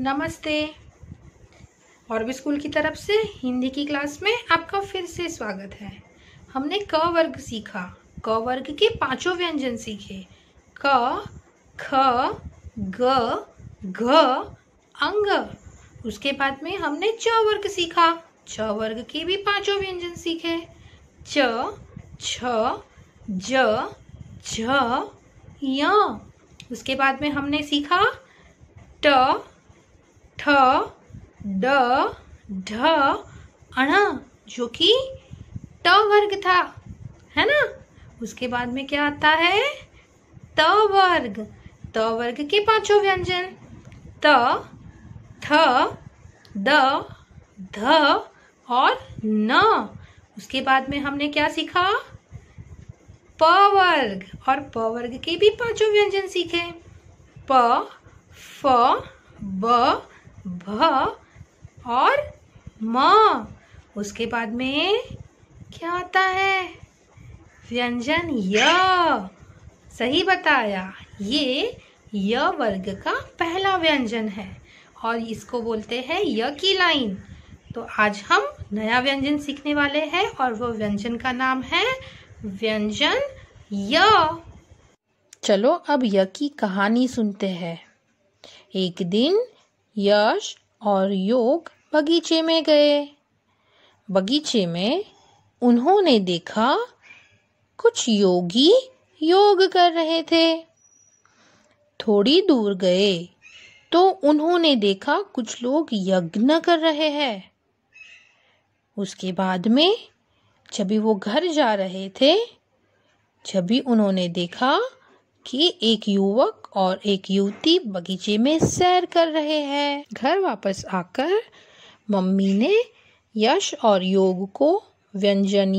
नमस्ते और भी स्कूल की तरफ से हिंदी की क्लास में आपका फिर से स्वागत है हमने क वर्ग सीखा क वर्ग के पांचों व्यंजन सीखे क ख ग घ अंग उसके बाद में हमने च वर्ग सीखा च वर्ग के भी पांचों व्यंजन सीखे च छ ज झ य उसके बाद में हमने सीखा ट ठ ड ढ अण जो कि ट वर्ग था है ना उसके बाद में क्या आता है त वर्ग त वर्ग के पांचों व्यंजन त ठ द ध और न उसके बाद में हमने क्या सीखा प वर्ग और प वर्ग के भी पांचों व्यंजन सीखे प फ ब भ और म उसके बाद में क्या आता है व्यंजन य सही बताया ये य वर्ग का पहला व्यंजन है और इसको बोलते हैं य की लाइन तो आज हम नया व्यंजन सीखने वाले हैं और वो व्यंजन का नाम है व्यंजन य चलो अब य की कहानी सुनते हैं एक दिन यश और योग बगीचे में गए बगीचे में उन्होंने देखा कुछ योगी योग कर रहे थे थोड़ी दूर गए तो उन्होंने देखा कुछ लोग यज्ञ कर रहे हैं उसके बाद में जब भी वो घर जा रहे थे जब भी उन्होंने देखा कि एक युवक और एक युवती बगीचे में सैर कर रहे हैं घर वापस आकर मम्मी ने यश और योग को व्यंजन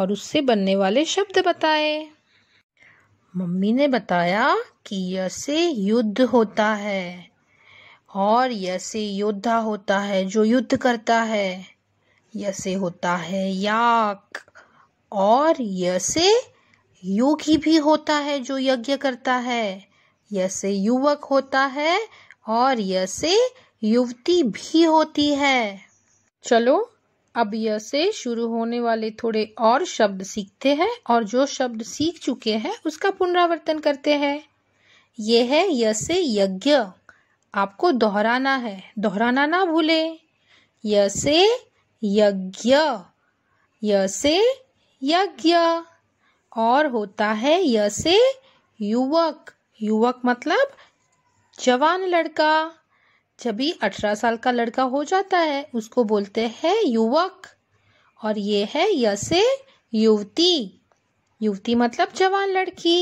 और उससे बनने वाले शब्द बताए मम्मी ने बताया कि य से युद्ध होता है और यसे से योद्धा होता है जो युद्ध करता है यसे से होता है याक और यसे से योगी भी होता है जो यज्ञ करता है यसे युवक होता है और यसे युवती भी होती है चलो अब यह से शुरू होने वाले थोड़े और शब्द सीखते हैं और जो शब्द सीख चुके हैं उसका पुनरावर्तन करते हैं ये है यसे यज्ञ आपको दोहराना है दोहराना ना भूले य से यज्ञ यसे यज्ञ और होता है य से युवक युवक मतलब जवान लड़का जब भी अठारह साल का लड़का हो जाता है उसको बोलते हैं युवक और ये है य से युवती युवती मतलब जवान लड़की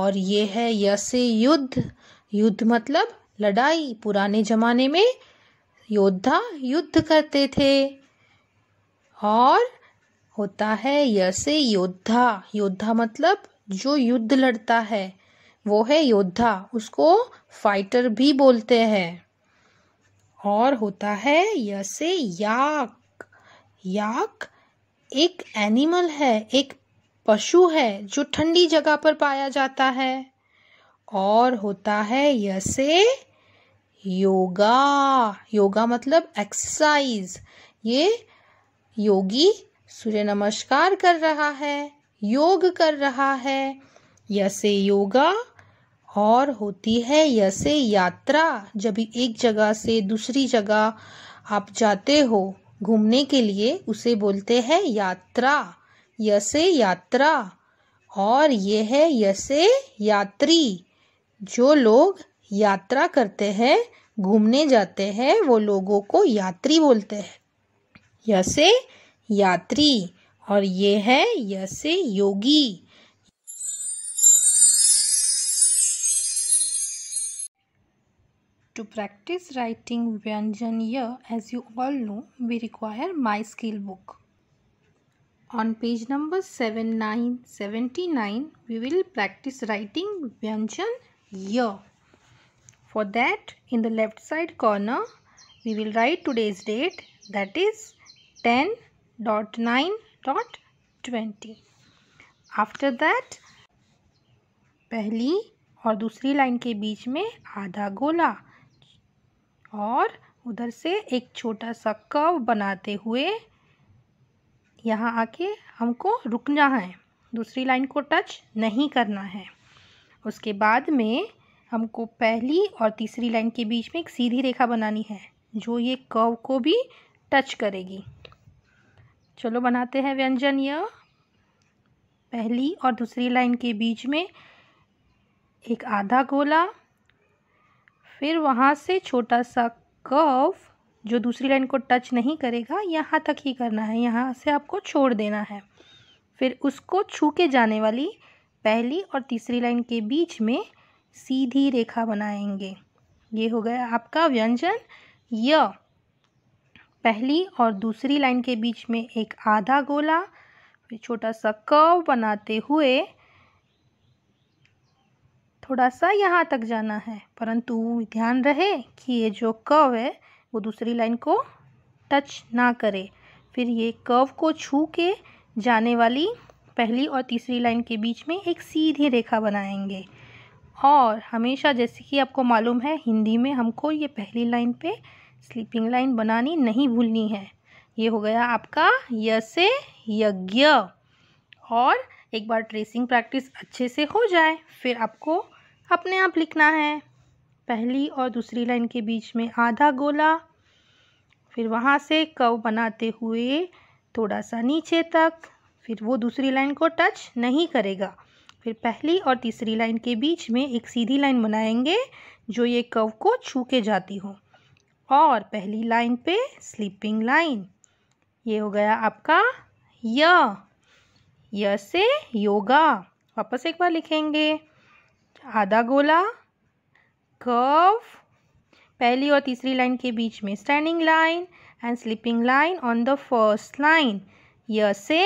और ये है य से युद्ध युद्ध मतलब लड़ाई पुराने जमाने में योद्धा युद्ध करते थे और होता है यसे योद्धा योद्धा मतलब जो युद्ध लड़ता है वो है योद्धा उसको फाइटर भी बोलते हैं और होता है यसे याक याक एक एनिमल है एक पशु है जो ठंडी जगह पर पाया जाता है और होता है यसे योगा योगा मतलब एक्सरसाइज ये योगी सूर्य नमस्कार कर रहा है योग कर रहा है यसे योगा और होती है यसे यात्रा जब एक जगह से दूसरी जगह आप जाते हो घूमने के लिए उसे बोलते हैं यात्रा यसे यात्रा और ये है यसे यात्री जो लोग यात्रा करते हैं घूमने जाते हैं वो लोगों को यात्री बोलते हैं यसे यात्री और ये है य से योगी To practice writing Vyanjan Ya, as you all know, we require My Skill book. On page number 7979, we will practice writing Vyanjan Ya. For that, in the left side corner, we will write today's date that is 10 dot 9 dot 20 after that पहली और दूसरी line के बीच में आधा गोला और उधर से एक छोटा सा कर्व बनाते हुए यहाँ आके हमको रुकना है दूसरी लाइन को टच नहीं करना है उसके बाद में हमको पहली और तीसरी लाइन के बीच में एक सीधी रेखा बनानी है जो ये कर्व को भी टच करेगी चलो बनाते हैं व्यंजन य पहली और दूसरी लाइन के बीच में एक आधा गोला फिर वहाँ से छोटा सा कव जो दूसरी लाइन को टच नहीं करेगा यहाँ तक ही करना है यहाँ से आपको छोड़ देना है फिर उसको छू के जाने वाली पहली और तीसरी लाइन के बीच में सीधी रेखा बनाएंगे ये हो गया आपका व्यंजन य पहली और दूसरी लाइन के बीच में एक आधा गोला फिर छोटा सा कर्व बनाते हुए थोड़ा सा यहाँ तक जाना है परंतु ध्यान रहे कि ये जो कर्व है वो दूसरी लाइन को टच ना करे फिर ये कर्व को छू के जाने वाली पहली और तीसरी लाइन के बीच में एक सीधी रेखा बनाएंगे और हमेशा जैसे कि आपको मालूम है हिंदी में हमको ये पहली लाइन पे स्लीपिंग लाइन बनानी नहीं भूलनी है ये हो गया आपका य से यज्ञ और एक बार ट्रेसिंग प्रैक्टिस अच्छे से हो जाए फिर आपको अपने आप लिखना है पहली और दूसरी लाइन के बीच में आधा गोला फिर वहाँ से कव बनाते हुए थोड़ा सा नीचे तक फिर वो दूसरी लाइन को टच नहीं करेगा फिर पहली और तीसरी लाइन के बीच में एक सीधी लाइन बनाएंगे जो ये कव को छू के जाती हो और पहली लाइन पे स्लीपिंग लाइन ये हो गया आपका य य से योगा वापस एक बार लिखेंगे आधा गोला कर्व पहली और तीसरी लाइन के बीच में standing line and sleeping line on the first line य से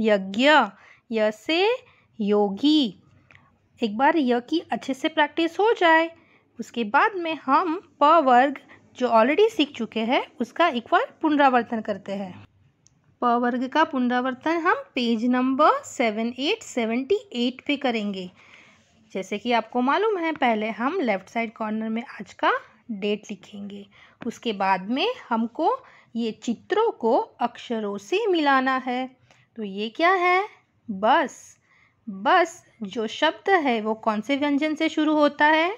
यज्ञ य से योगी एक बार य की अच्छे से प्रैक्टिस हो जाए उसके बाद में हम प वर्ग जो ऑलरेडी सीख चुके हैं उसका एक बार पुनरावर्तन करते हैं प वर्ग का पुनरावर्तन हम page number seven eight seventy eight पे करेंगे जैसे कि आपको मालूम है पहले हम लेफ़्ट साइड कॉर्नर में आज का डेट लिखेंगे उसके बाद में हमको ये चित्रों को अक्षरों से मिलाना है तो ये क्या है बस बस जो शब्द है वो कौन से व्यंजन से शुरू होता है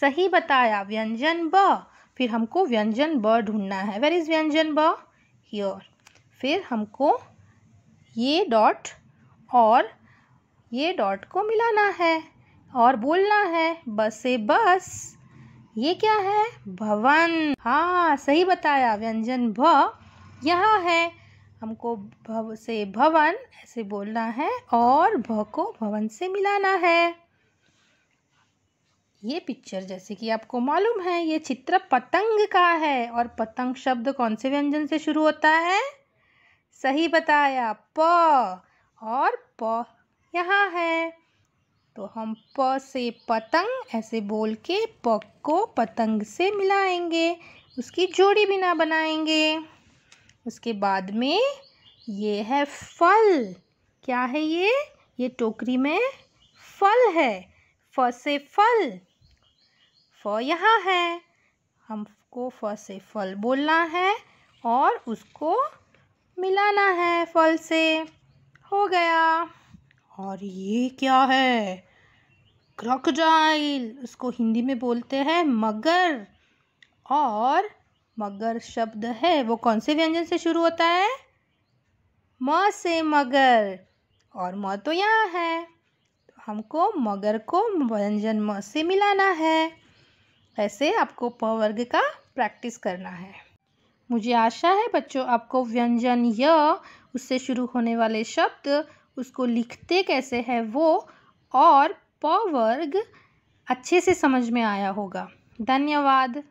सही बताया व्यंजन ब फिर हमको व्यंजन ब ढूंढना है वेर इज़ व्यंजन ब हियर फिर हमको ये डॉट और ये डॉट को मिलाना है और बोलना है बसे बस ये क्या है भवन हाँ सही बताया व्यंजन भ यहाँ है हमको भव से भवन ऐसे बोलना है और भ को भवन से मिलाना है ये पिक्चर जैसे कि आपको मालूम है ये चित्र पतंग का है और पतंग शब्द कौन से व्यंजन से शुरू होता है सही बताया प और प यहाँ है तो हम प से पतंग ऐसे बोल के प को पतंग से मिलाएंगे उसकी जोड़ी भी ना बनाएंगे उसके बाद में ये है फल क्या है ये ये टोकरी में फल है फ से फल फ यहाँ है हमको फ से फल बोलना है और उसको मिलाना है फल से हो गया और ये क्या है क्रकजाइल उसको हिंदी में बोलते हैं मगर और मगर शब्द है वो कौन से व्यंजन से शुरू होता है म से मगर और म तो यहाँ है हमको मगर को व्यंजन म से मिलाना है ऐसे आपको प वर्ग का प्रैक्टिस करना है मुझे आशा है बच्चों आपको व्यंजन य उससे शुरू होने वाले शब्द उसको लिखते कैसे हैं वो और प वर्ग अच्छे से समझ में आया होगा धन्यवाद